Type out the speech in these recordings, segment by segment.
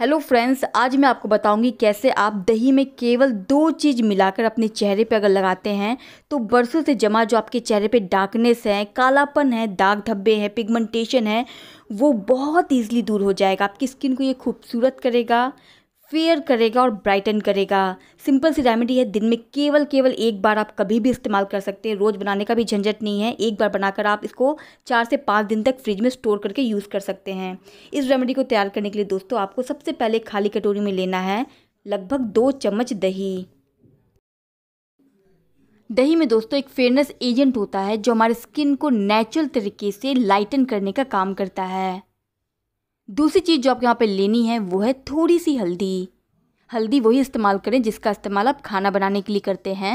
hello friends आज मैं आपको बताऊंगी कैसे आप दही में केवल दो चीज़ मिलाकर अपने चेहरे पर अगर लगाते हैं तो बरसों से जमा जो आपके चेहरे पे डार्कनेस है कालापन है दाग धब्बे हैं पिगमेंटेशन है वो बहुत ईजिली दूर हो जाएगा आपकी स्किन को ये खूबसूरत करेगा फेयर करेगा और ब्राइटन करेगा सिंपल सी रेमेडी है दिन में केवल केवल एक बार आप कभी भी इस्तेमाल कर सकते हैं रोज़ बनाने का भी झंझट नहीं है एक बार बनाकर आप इसको चार से पाँच दिन तक फ्रिज में स्टोर करके यूज़ कर सकते हैं इस रेमेडी को तैयार करने के लिए दोस्तों आपको सबसे पहले खाली कटोरी में लेना है लगभग दो चम्मच दही दही में दोस्तों एक फेयरनेस एजेंट होता है जो हमारे स्किन को नेचुरल तरीके से लाइटन करने का काम करता है दूसरी चीज़ जो आपको यहाँ पे लेनी है वो है थोड़ी सी हल्दी हल्दी वही इस्तेमाल करें जिसका इस्तेमाल आप खाना बनाने के लिए करते हैं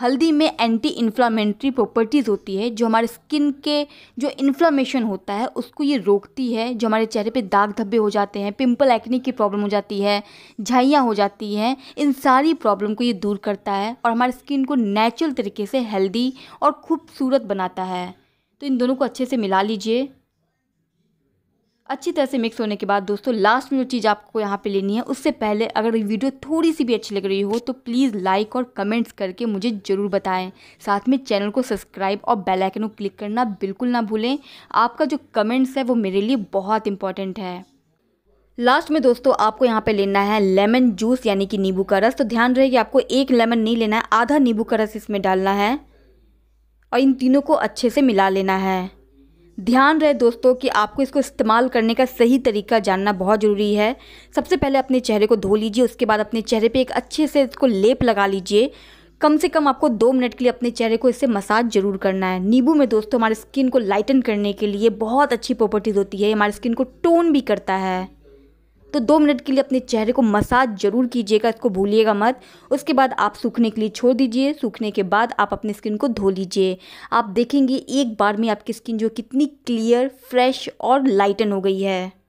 हल्दी में एंटी इन्फ्लामेंट्री प्रॉपर्टीज़ होती है जो हमारे स्किन के जो इन्फ्लामेशन होता है उसको ये रोकती है जो हमारे चेहरे पे दाग धब्बे हो जाते हैं पिंपल एक्ने की प्रॉब्लम हो जाती है झाइयाँ हो जाती हैं इन सारी प्रॉब्लम को ये दूर करता है और हमारे स्किन को नेचुरल तरीके से हेल्दी और खूबसूरत बनाता है तो इन दोनों को अच्छे से मिला लीजिए अच्छी तरह से मिक्स होने के बाद दोस्तों लास्ट में जो चीज़ आपको यहाँ पे लेनी है उससे पहले अगर वीडियो थोड़ी सी भी अच्छी लग रही हो तो प्लीज़ लाइक और कमेंट्स करके मुझे ज़रूर बताएं साथ में चैनल को सब्सक्राइब और बेल आइकन को क्लिक करना बिल्कुल ना भूलें आपका जो कमेंट्स है वो मेरे लिए बहुत इंपॉर्टेंट है लास्ट में दोस्तों आपको यहाँ पे लेना है लेमन जूस यानी कि नींबू का रस तो ध्यान रहे कि आपको एक लेमन नहीं लेना है आधा नींबू का रस इसमें डालना है और इन तीनों को अच्छे से मिला लेना है ध्यान रहे दोस्तों कि आपको इसको इस्तेमाल करने का सही तरीका जानना बहुत ज़रूरी है सबसे पहले अपने चेहरे को धो लीजिए उसके बाद अपने चेहरे पे एक अच्छे से इसको लेप लगा लीजिए कम से कम आपको दो मिनट के लिए अपने चेहरे को इससे मसाज जरूर करना है नींबू में दोस्तों हमारे स्किन को लाइटन करने के लिए बहुत अच्छी प्रॉपर्टीज़ होती है हमारी स्किन को टोन भी करता है तो दो मिनट के लिए अपने चेहरे को मसाज जरूर कीजिएगा इसको भूलिएगा मत उसके बाद आप सूखने के लिए छोड़ दीजिए सूखने के बाद आप अपने स्किन को धो लीजिए आप देखेंगे एक बार में आपकी स्किन जो कितनी क्लियर फ्रेश और लाइटन हो गई है